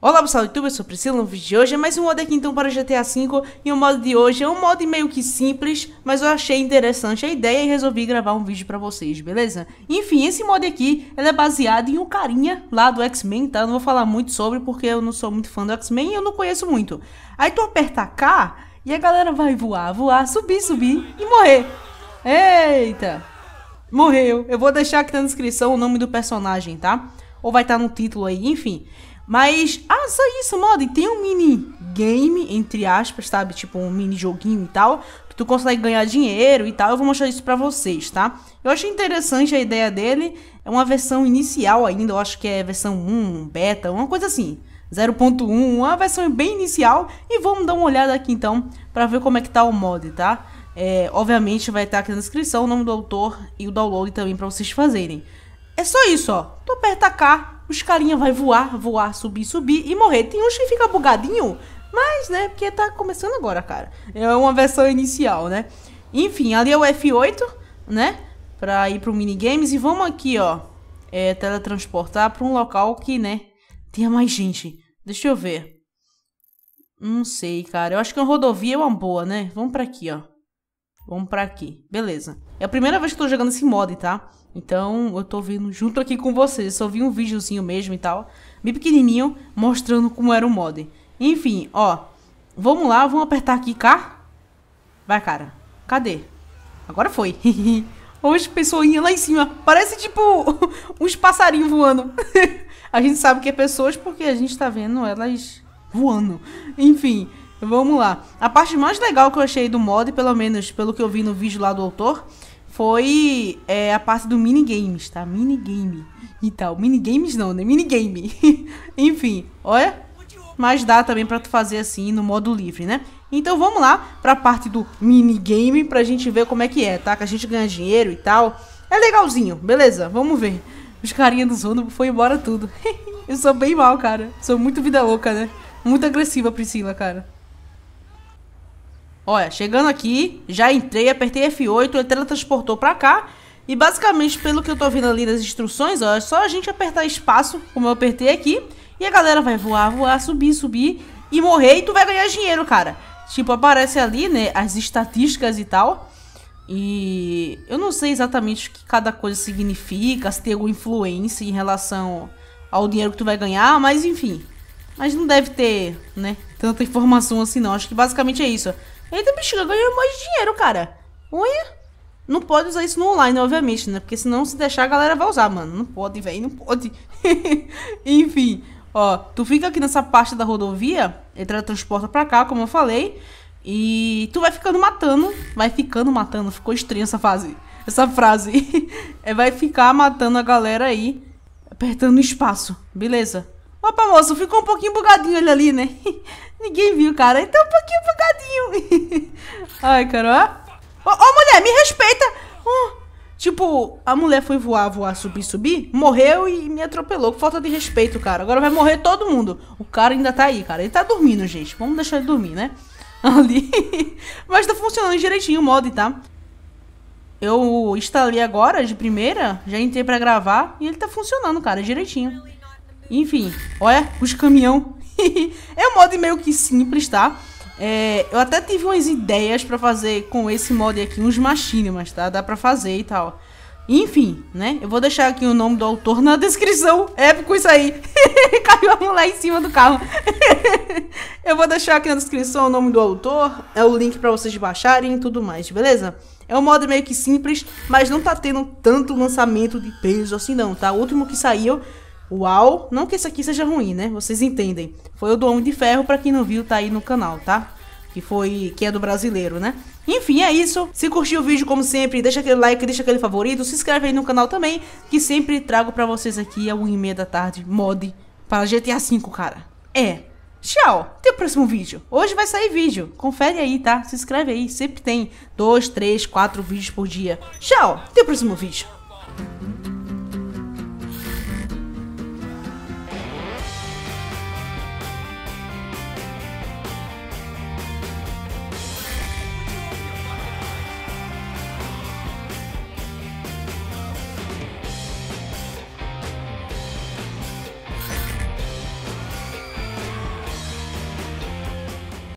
Olá pessoal do YouTube, eu sou Priscila, no vídeo de hoje é mais um modo aqui então para GTA V e o modo de hoje é um modo meio que simples, mas eu achei interessante a ideia e resolvi gravar um vídeo pra vocês, beleza? Enfim, esse modo aqui, ele é baseado em um carinha lá do X-Men, tá? não vou falar muito sobre porque eu não sou muito fã do X-Men e eu não conheço muito. Aí tu aperta K e a galera vai voar, voar, subir, subir e morrer. Eita! Morreu. Eu vou deixar aqui na descrição o nome do personagem, Tá? ou vai estar no título aí, enfim. Mas, ah, só isso, mod. Tem um mini game, entre aspas, sabe? Tipo um mini joguinho e tal. Que tu consegue ganhar dinheiro e tal. Eu vou mostrar isso pra vocês, tá? Eu achei interessante a ideia dele. É uma versão inicial ainda. Eu acho que é versão 1, beta, uma coisa assim. 0.1, uma versão bem inicial. E vamos dar uma olhada aqui então. Pra ver como é que tá o mod, tá? É, obviamente vai estar aqui na descrição o nome do autor e o download também pra vocês fazerem. É só isso, ó. Tu aperta K, os carinha vai voar, voar, subir, subir e morrer. Tem uns que fica bugadinho, mas, né, porque tá começando agora, cara. É uma versão inicial, né? Enfim, ali é o F8, né? Pra ir pro minigames e vamos aqui, ó. É, teletransportar pra um local que, né, tenha mais gente. Deixa eu ver. Não sei, cara. Eu acho que uma rodovia é uma boa, né? Vamos pra aqui, ó. Vamos pra aqui. Beleza. É a primeira vez que eu tô jogando esse mod, tá? Então, eu tô vindo junto aqui com vocês. Só vi um videozinho mesmo e tal. Bem pequenininho, mostrando como era o mod. Enfim, ó. Vamos lá, vamos apertar aqui K. Vai, cara. Cadê? Agora foi. Hoje, pessoinha lá em cima. Parece, tipo, uns passarinhos voando. a gente sabe que é pessoas porque a gente tá vendo elas voando. Enfim, Vamos lá. A parte mais legal que eu achei do mod, pelo menos pelo que eu vi no vídeo lá do autor, foi é, a parte do minigames, tá? Minigame e tal. Minigames não, né? Minigame. Enfim, olha. Mas dá também pra tu fazer assim no modo livre, né? Então vamos lá pra parte do minigame pra gente ver como é que é, tá? Que a gente ganha dinheiro e tal. É legalzinho, beleza? Vamos ver. Os carinhas do zono foi embora tudo. eu sou bem mal, cara. Sou muito vida louca, né? Muito agressiva, Priscila, cara. Olha, chegando aqui, já entrei, apertei F8, ele teletransportou pra cá. E basicamente, pelo que eu tô vendo ali nas instruções, ó, é só a gente apertar espaço, como eu apertei aqui. E a galera vai voar, voar, subir, subir e morrer e tu vai ganhar dinheiro, cara. Tipo, aparece ali, né, as estatísticas e tal. E eu não sei exatamente o que cada coisa significa, se tem alguma influência em relação ao dinheiro que tu vai ganhar, mas enfim. Mas não deve ter, né, tanta informação assim não. Acho que basicamente é isso. Eita, tá bexiga, ganhou mais dinheiro, cara. Unha? Não pode usar isso no online, obviamente, né? Porque senão se deixar a galera vai usar, mano. Não pode, velho, não pode. Enfim, ó, tu fica aqui nessa parte da rodovia, entra transporta pra cá, como eu falei, e tu vai ficando matando, vai ficando matando, ficou estranha essa fase, essa frase. é, vai ficar matando a galera aí, apertando o espaço, beleza? Opa, moço, ficou um pouquinho bugadinho ele ali, né? Ninguém viu, cara. Então, um pouquinho bugadinho. Ai, cara, ó. Ô, ô mulher, me respeita. Oh. Tipo, a mulher foi voar, voar, subir, subir, morreu e me atropelou. Falta de respeito, cara. Agora vai morrer todo mundo. O cara ainda tá aí, cara. Ele tá dormindo, gente. Vamos deixar ele dormir, né? Ali. Mas tá funcionando direitinho o mod, tá? Eu instalei agora, de primeira. Já entrei pra gravar. E ele tá funcionando, cara, direitinho. Enfim, olha, os caminhão. é um mod meio que simples, tá? É, eu até tive umas ideias para fazer com esse mod aqui, uns machinimas, tá? Dá pra fazer e tal. Enfim, né? Eu vou deixar aqui o nome do autor na descrição. Épico isso aí. Caiu a mulher em cima do carro. eu vou deixar aqui na descrição o nome do autor, é o link para vocês baixarem e tudo mais, beleza? É um mod meio que simples, mas não tá tendo tanto lançamento de peso assim não, tá? O último que saiu Uau! Não que esse aqui seja ruim, né? Vocês entendem. Foi o do Homem de Ferro, para quem não viu, tá aí no canal, tá? Que foi. Que é do brasileiro, né? Enfim, é isso. Se curtiu o vídeo, como sempre, deixa aquele like, deixa aquele favorito, se inscreve aí no canal também, que sempre trago para vocês aqui a 1h30 da tarde, mod para GTA V, cara. É. Tchau, até o próximo vídeo. Hoje vai sair vídeo. Confere aí, tá? Se inscreve aí, sempre tem dois, três, quatro vídeos por dia. Tchau, até o próximo vídeo.